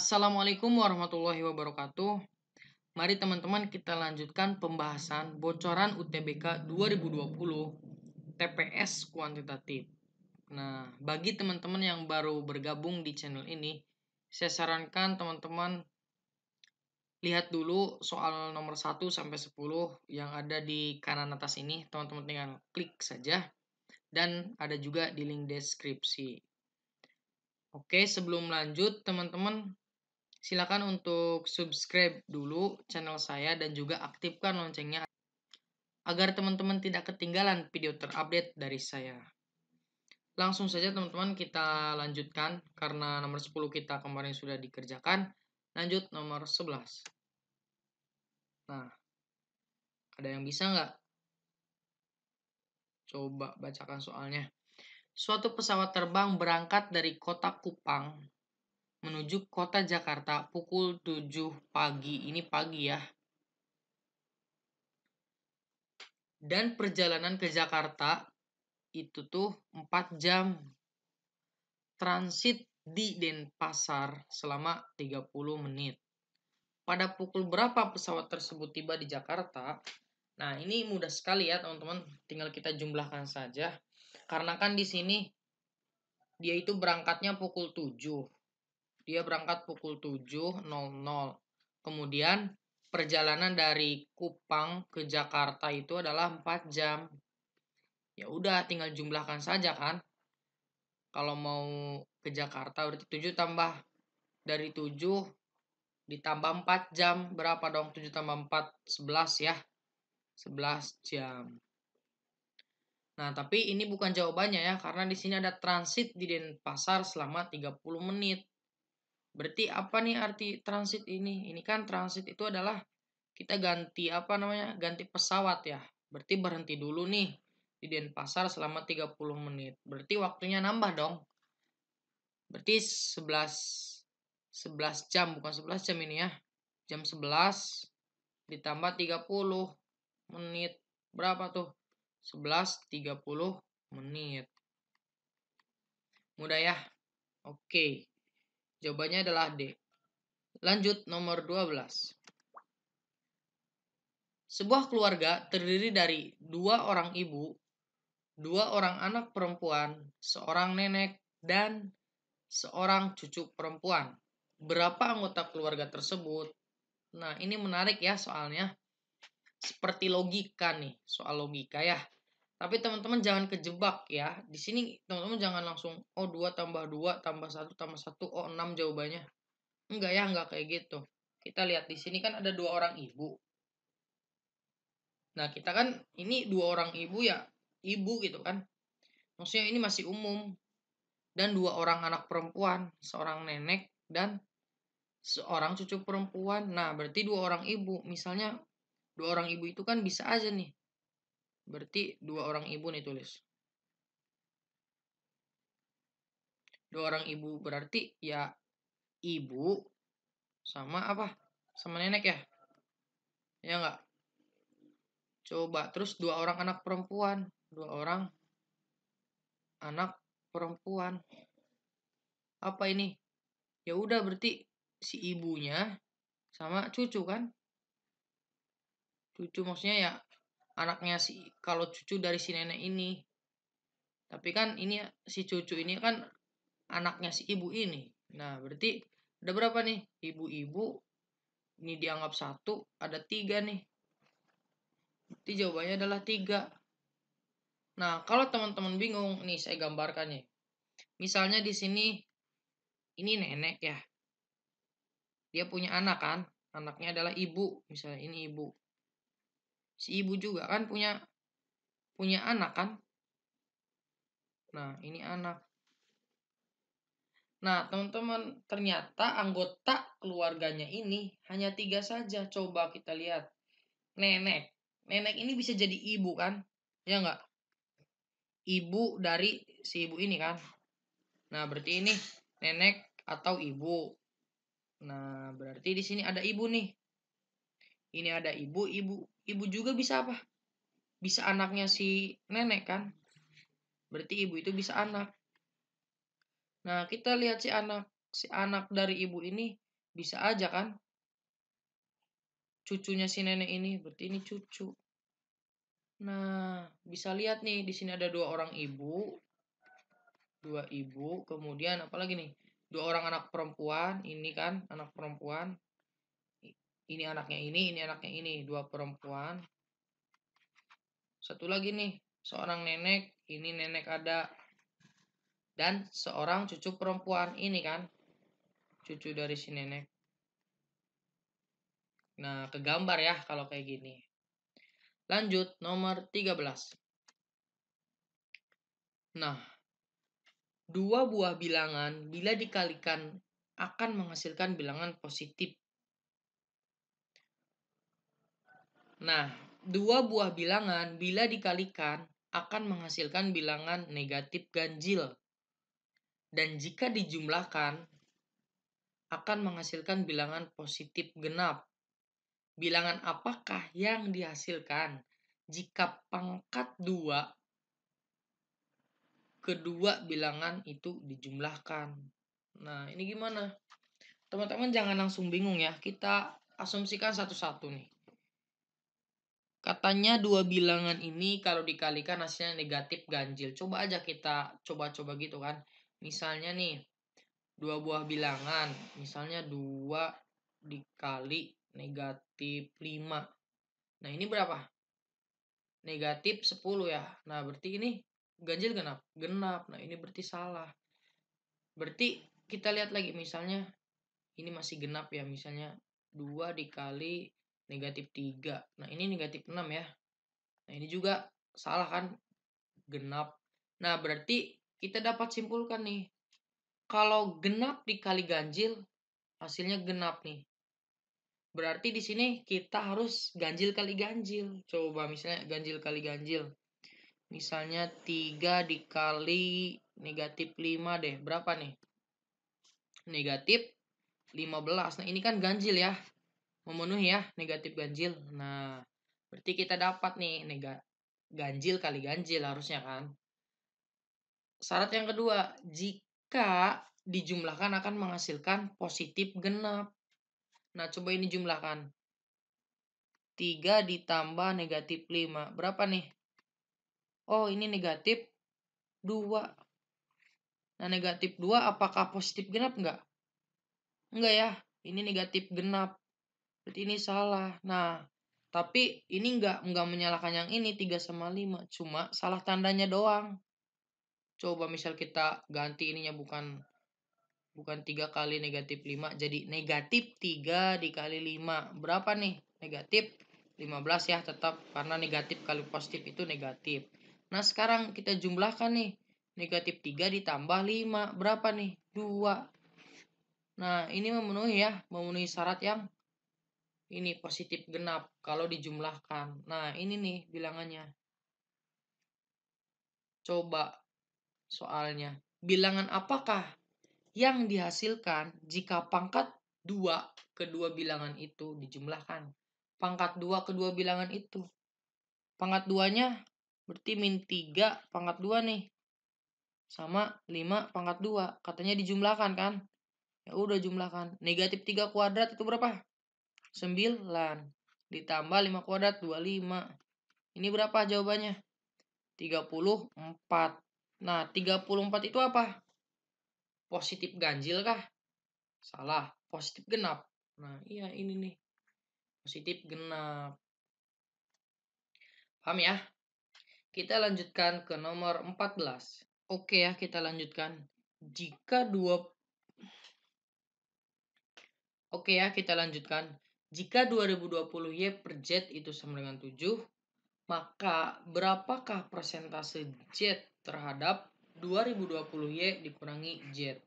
Assalamualaikum warahmatullahi wabarakatuh. Mari teman-teman kita lanjutkan pembahasan bocoran UTBK 2020 TPS kuantitatif. Nah, bagi teman-teman yang baru bergabung di channel ini, saya sarankan teman-teman lihat dulu soal nomor 1 sampai 10 yang ada di kanan atas ini. Teman-teman tinggal klik saja dan ada juga di link deskripsi. Oke, sebelum lanjut teman-teman Silakan untuk subscribe dulu channel saya dan juga aktifkan loncengnya agar teman-teman tidak ketinggalan video terupdate dari saya. Langsung saja teman-teman kita lanjutkan karena nomor 10 kita kemarin sudah dikerjakan. Lanjut nomor 11. Nah, ada yang bisa nggak? Coba bacakan soalnya. Suatu pesawat terbang berangkat dari kota Kupang menuju kota Jakarta pukul 7 pagi. Ini pagi ya. Dan perjalanan ke Jakarta itu tuh 4 jam transit di Denpasar selama 30 menit. Pada pukul berapa pesawat tersebut tiba di Jakarta? Nah, ini mudah sekali ya, teman-teman. Tinggal kita jumlahkan saja. Karena kan di sini dia itu berangkatnya pukul 7 dia berangkat pukul 7.00. Kemudian perjalanan dari Kupang ke Jakarta itu adalah 4 jam. Ya udah tinggal jumlahkan saja kan. Kalau mau ke Jakarta berarti 7 tambah dari 7 ditambah 4 jam berapa dong 7 tambah 4 11 ya. 11 jam. Nah, tapi ini bukan jawabannya ya karena di sini ada transit di Denpasar selama 30 menit. Berarti apa nih arti transit ini? Ini kan transit itu adalah kita ganti apa namanya? Ganti pesawat ya. Berarti berhenti dulu nih di Denpasar selama 30 menit. Berarti waktunya nambah dong. Berarti 11 11 jam bukan 11 jam ini ya. Jam 11 ditambah 30 menit. Berapa tuh? 11 30 menit. Mudah ya? Oke. Okay. Jawabannya adalah D. Lanjut nomor 12. Sebuah keluarga terdiri dari dua orang ibu, dua orang anak perempuan, seorang nenek, dan seorang cucu perempuan. Berapa anggota keluarga tersebut? Nah, ini menarik ya soalnya. Seperti logika nih, soal logika ya. Tapi teman-teman jangan kejebak ya. Di sini teman-teman jangan langsung oh dua tambah dua tambah satu tambah satu oh enam jawabannya. Enggak ya, enggak kayak gitu. Kita lihat di sini kan ada dua orang ibu. Nah, kita kan ini dua orang ibu ya, ibu gitu kan. Maksudnya ini masih umum. Dan dua orang anak perempuan, seorang nenek dan seorang cucu perempuan. Nah, berarti dua orang ibu. Misalnya dua orang ibu itu kan bisa aja nih Berarti dua orang ibu nih tulis. Dua orang ibu berarti ya ibu sama apa? Sama nenek ya? Ya enggak? Coba terus dua orang anak perempuan, dua orang anak perempuan. Apa ini? Ya udah berarti si ibunya sama cucu kan? Cucu maksudnya ya anaknya si kalau cucu dari si nenek ini tapi kan ini si cucu ini kan anaknya si ibu ini nah berarti ada berapa nih ibu-ibu ini dianggap satu ada tiga nih berarti jawabannya adalah tiga nah kalau teman-teman bingung nih saya gambarkannya misalnya di sini ini nenek ya dia punya anak kan anaknya adalah ibu misalnya ini ibu si ibu juga kan punya punya anak kan nah ini anak nah teman-teman ternyata anggota keluarganya ini hanya tiga saja coba kita lihat nenek nenek ini bisa jadi ibu kan ya nggak ibu dari si ibu ini kan nah berarti ini nenek atau ibu nah berarti di sini ada ibu nih ini ada ibu ibu ibu juga bisa apa bisa anaknya si nenek kan berarti ibu itu bisa anak nah kita lihat si anak si anak dari ibu ini bisa aja kan cucunya si nenek ini berarti ini cucu nah bisa lihat nih di sini ada dua orang ibu dua ibu kemudian apalagi nih dua orang anak perempuan ini kan anak perempuan ini anaknya ini, ini anaknya ini, dua perempuan. Satu lagi nih, seorang nenek, ini nenek ada. Dan seorang cucu perempuan, ini kan. Cucu dari si nenek. Nah, kegambar ya kalau kayak gini. Lanjut, nomor 13. Nah, dua buah bilangan bila dikalikan akan menghasilkan bilangan positif Nah, dua buah bilangan bila dikalikan akan menghasilkan bilangan negatif ganjil. Dan jika dijumlahkan, akan menghasilkan bilangan positif genap. Bilangan apakah yang dihasilkan jika pangkat 2 kedua bilangan itu dijumlahkan? Nah, ini gimana? Teman-teman jangan langsung bingung ya. Kita asumsikan satu-satu nih. Katanya dua bilangan ini kalau dikalikan hasilnya negatif ganjil. Coba aja kita coba-coba gitu kan. Misalnya nih, dua buah bilangan. Misalnya dua dikali negatif 5. Nah ini berapa? Negatif 10 ya. Nah berarti ini ganjil genap. Genap. Nah ini berarti salah. Berarti kita lihat lagi misalnya ini masih genap ya. Misalnya dua dikali negatif 3. Nah, ini negatif 6 ya. Nah, ini juga salah kan? Genap. Nah, berarti kita dapat simpulkan nih. Kalau genap dikali ganjil, hasilnya genap nih. Berarti di sini kita harus ganjil kali ganjil. Coba misalnya ganjil kali ganjil. Misalnya 3 dikali negatif 5 deh. Berapa nih? Negatif 15. Nah, ini kan ganjil ya memenuhi ya negatif ganjil. Nah, berarti kita dapat nih nega ganjil kali ganjil harusnya kan. Syarat yang kedua, jika dijumlahkan akan menghasilkan positif genap. Nah, coba ini jumlahkan. 3 ditambah negatif 5. Berapa nih? Oh, ini negatif 2. Nah, negatif 2 apakah positif genap enggak? Enggak ya. Ini negatif genap berarti ini salah nah tapi ini nggak nggak menyalahkan yang ini 3 sama 5 cuma salah tandanya doang coba misal kita ganti ininya bukan bukan 3 kali negatif 5 jadi negatif 3 dikali 5 berapa nih negatif 15 ya tetap karena negatif kali positif itu negatif nah sekarang kita jumlahkan nih negatif 3 ditambah 5 berapa nih 2 nah ini memenuhi ya memenuhi syarat yang ini positif genap kalau dijumlahkan. Nah, ini nih bilangannya. Coba soalnya. Bilangan apakah yang dihasilkan jika pangkat 2 kedua bilangan itu dijumlahkan? Pangkat 2 kedua bilangan itu. Pangkat 2-nya berarti min 3 pangkat 2 nih. Sama 5 pangkat 2. Katanya dijumlahkan kan? Ya udah jumlahkan. Negatif 3 kuadrat itu berapa? 9 ditambah 5 kuadrat 25. Ini berapa jawabannya? 34. Nah, 34 itu apa? Positif ganjil kah? Salah, positif genap. Nah, iya ini nih. Positif genap. Paham ya? Kita lanjutkan ke nomor 14. Oke ya, kita lanjutkan. Jika dua Oke ya, kita lanjutkan. Jika 2020 Y per Z itu sama dengan 7, maka berapakah persentase Z terhadap 2020 Y dikurangi Z?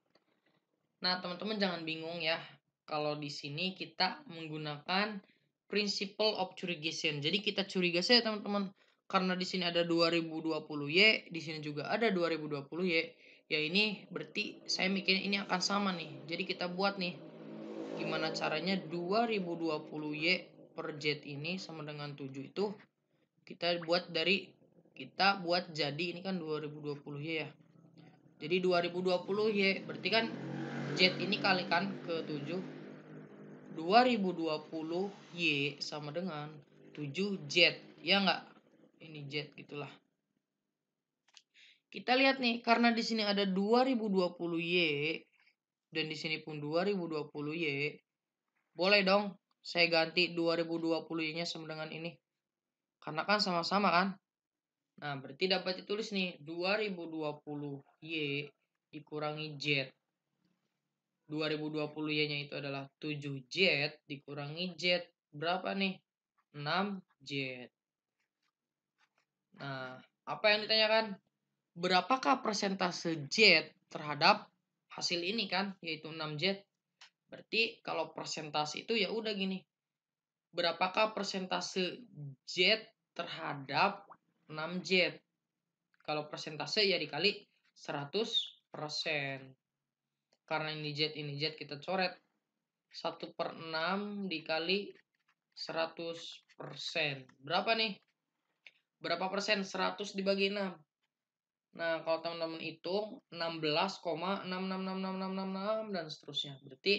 Nah, teman-teman jangan bingung ya. Kalau di sini kita menggunakan principle of curigation. Jadi kita curiga saja teman-teman karena di sini ada 2020 Y, di sini juga ada 2020 Y. Ya ini berarti saya mikirnya ini akan sama nih. Jadi kita buat nih gimana caranya 2020Y per Z ini sama dengan 7 itu kita buat dari kita buat jadi ini kan 2020Y ya jadi 2020Y berarti kan Z ini kalikan ke 7 2020Y sama dengan 7Z ya enggak ini Z gitulah kita lihat nih karena di sini ada 2020Y dan di sini pun 2020 Y. Boleh dong saya ganti 2020 Y-nya sama dengan ini. Karena kan sama-sama kan? Nah, berarti dapat ditulis nih 2020 Y dikurangi Z. 2020 Y-nya itu adalah 7Z dikurangi Z berapa nih? 6Z. Nah, apa yang ditanyakan? Berapakah persentase Z terhadap hasil ini kan yaitu 6Z. Berarti kalau persentase itu ya udah gini. Berapakah persentase Z terhadap 6Z? Kalau persentase ya dikali 100%. Karena ini Z, ini Z kita coret. 1 per 6 dikali 100%. Berapa nih? Berapa persen? 100 dibagi 6. Nah, kalau teman-teman hitung 16,666666 dan seterusnya. Berarti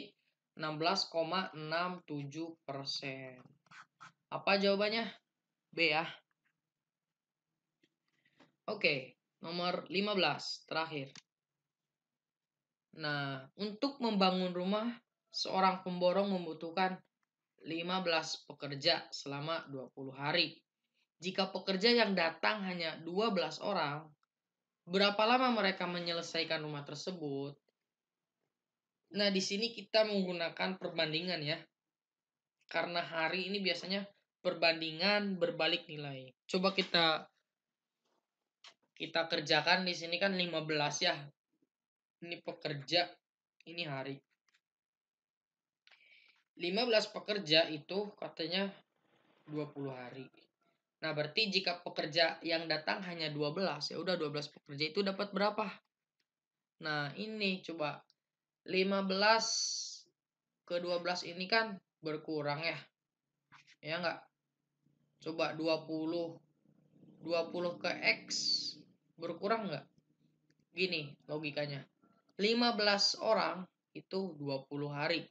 16,67 Apa jawabannya? B ya. Oke, nomor 15, terakhir. Nah, untuk membangun rumah, seorang pemborong membutuhkan 15 pekerja selama 20 hari. Jika pekerja yang datang hanya 12 orang, berapa lama mereka menyelesaikan rumah tersebut. Nah, di sini kita menggunakan perbandingan ya. Karena hari ini biasanya perbandingan berbalik nilai. Coba kita kita kerjakan di sini kan 15 ya. Ini pekerja, ini hari. 15 pekerja itu katanya 20 hari. Nah, berarti jika pekerja yang datang hanya 12, ya udah 12 pekerja itu dapat berapa? Nah, ini coba 15 ke 12 ini kan berkurang ya. Ya enggak? Coba 20 20 ke X berkurang enggak? Gini logikanya. 15 orang itu 20 hari.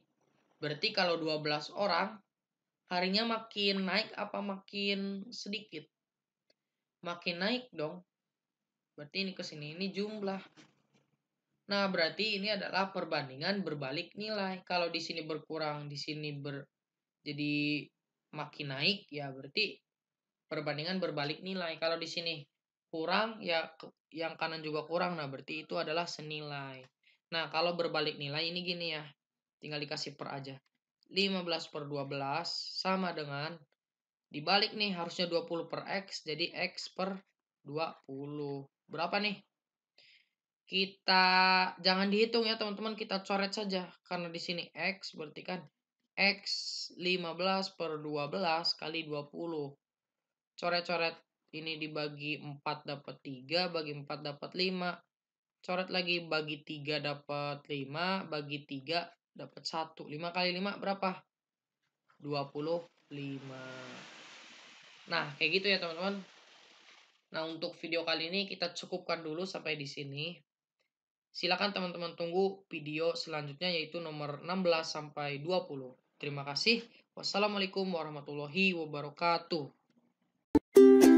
Berarti kalau 12 orang harinya makin naik apa makin sedikit? Makin naik dong. Berarti ini ke sini, ini jumlah. Nah, berarti ini adalah perbandingan berbalik nilai. Kalau di sini berkurang, di sini ber jadi makin naik ya berarti perbandingan berbalik nilai. Kalau di sini kurang ya yang kanan juga kurang. Nah, berarti itu adalah senilai. Nah, kalau berbalik nilai ini gini ya. Tinggal dikasih per aja. 15 per 12 sama dengan dibalik nih harusnya 20 per X jadi X per 20. Berapa nih? Kita jangan dihitung ya teman-teman kita coret saja karena di sini X berarti kan X 15 per 12 kali 20. Coret-coret ini dibagi 4 dapat 3, bagi 4 dapat 5. Coret lagi bagi 3 dapat 5, bagi 3 dapat satu lima kali lima berapa 25 nah kayak gitu ya teman-teman nah untuk video kali ini kita cukupkan dulu sampai di sini silakan teman-teman tunggu video selanjutnya yaitu nomor 16 sampai 20 terima kasih wassalamualaikum warahmatullahi wabarakatuh